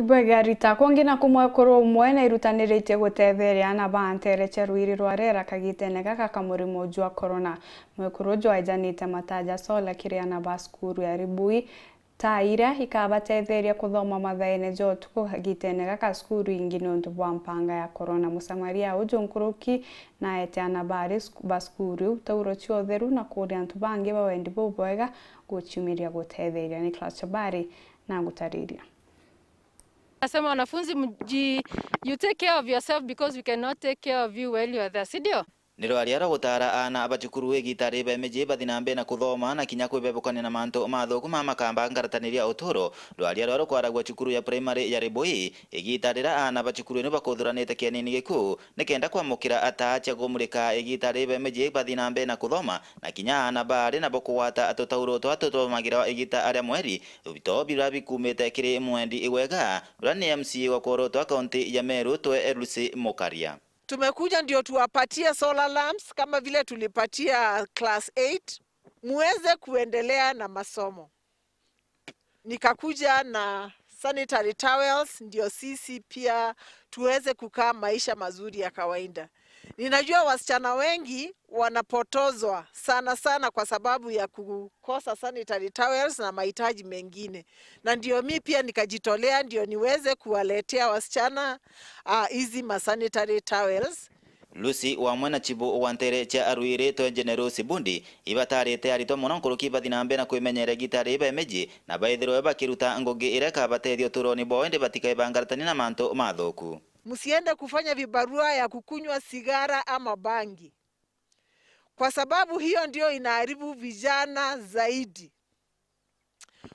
ibwega ritako ngina kumwe kurwo umwe na irutaniritie gutethereana baantereche rwiri rwa rera kagitene gaka kamurimu jwa corona mwekuru jwa ijanite mataja sola kiriana na baskuru ya ribui ta iria ikabatetheria kuthoma mathaene tuko gitene gaka skuru ingi nundu bwa mpanga ya corona musamaria uju nkuruki na eteana bari ba skuru tauro chiotheru na kuri antu bangi bawendi bubwega guchiumiria gutetheria ni Chabari na ngutariria Asema wanafunzi mji, you take care of yourself because we cannot take care of you while you are there, si nirwariara gutara ana abachukuru wigitari bemeji bathi na mbere na kuthoma na kinya kwibebukania na mantu mathuku ma makamba ngarataniria uturo rwariara rwa kwaragwa cukuru ya primary ya ribui igitarira ana bachukuru ni bakuthuranite kianini giku nikenda kwamukira ataacha gumurika igitari bemeji bathi na mbere na kuthoma na kinya ana bari na bokuwata atutauro twa tuthomagira igita ara mweri ubito bira bikumite kiri mwendi iwega rwa ni wa kworo twa kaunti ya Meru twe Elsie Mukaria Tumekuja ndio tuwapatie solar lamps kama vile tulipatia class 8 muweze kuendelea na masomo. Nikakuja na sanitary towels ndio sisi pia tuweze kukaa maisha mazuri ya kawaida. Ninajua wasichana wengi wanapotozwa sana sana kwa sababu ya kukosa sanitary towels na mahitaji mengine, na ndio mi pia nikajitolea ndio niweze kuwaletea wasichana ah, hizi uh, masanitary towels. Lucy wa mwana chibu ntere cha aruire to generosi bundi ibatarite arito muno nkuruki bathi na mbere na kwimenyere gitari ba emeji na ba kiruta ngoge ireka batethio turoni boende batika bangaratani na mantu mathuku msiende kufanya vibarua ya kukunywa sigara ama bangi, kwa sababu hiyo ndio inaharibu vijana zaidi.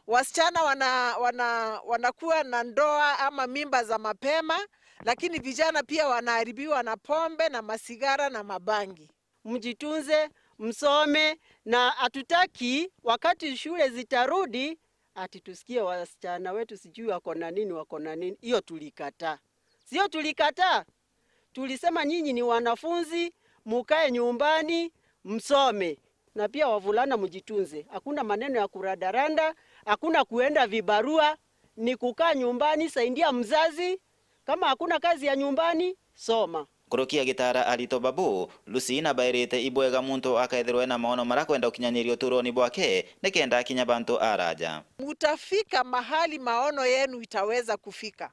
Wasichana wana, wana, wanakuwa na ndoa ama mimba za mapema, lakini vijana pia wanaharibiwa na pombe na masigara na mabangi. Mjitunze, msome, na hatutaki wakati shule zitarudi ati tusikie wasichana wetu sijui wako na nini, wako na nini. Hiyo tulikataa sio? Tulikataa, tulisema nyinyi ni wanafunzi, mukae nyumbani msome, na pia wavulana mjitunze. Hakuna maneno ya kuradaranda, hakuna kuenda vibarua, ni kukaa nyumbani, saidia mzazi. Kama hakuna kazi ya nyumbani, soma kurukia gitara alito babu na bairite ibwega muntu akaithirwe na maono mara kwenda ukinyanyirio turoni bwake nikenda akinya bantu araja mutafika mahali maono yenu itaweza kufika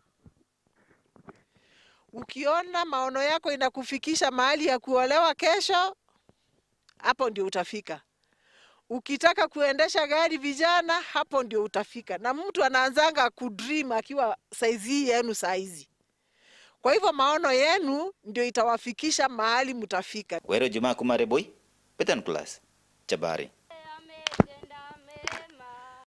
Ukiona maono yako inakufikisha mahali ya kuolewa kesho, hapo ndio utafika. Ukitaka kuendesha gari vijana, hapo ndio utafika. Na mtu anaanzanga kudream akiwa saizi yenu saizi. Kwa hivyo maono yenu ndio itawafikisha mahali mtafika. Wero Juma Kumare boy, Class, Chabari.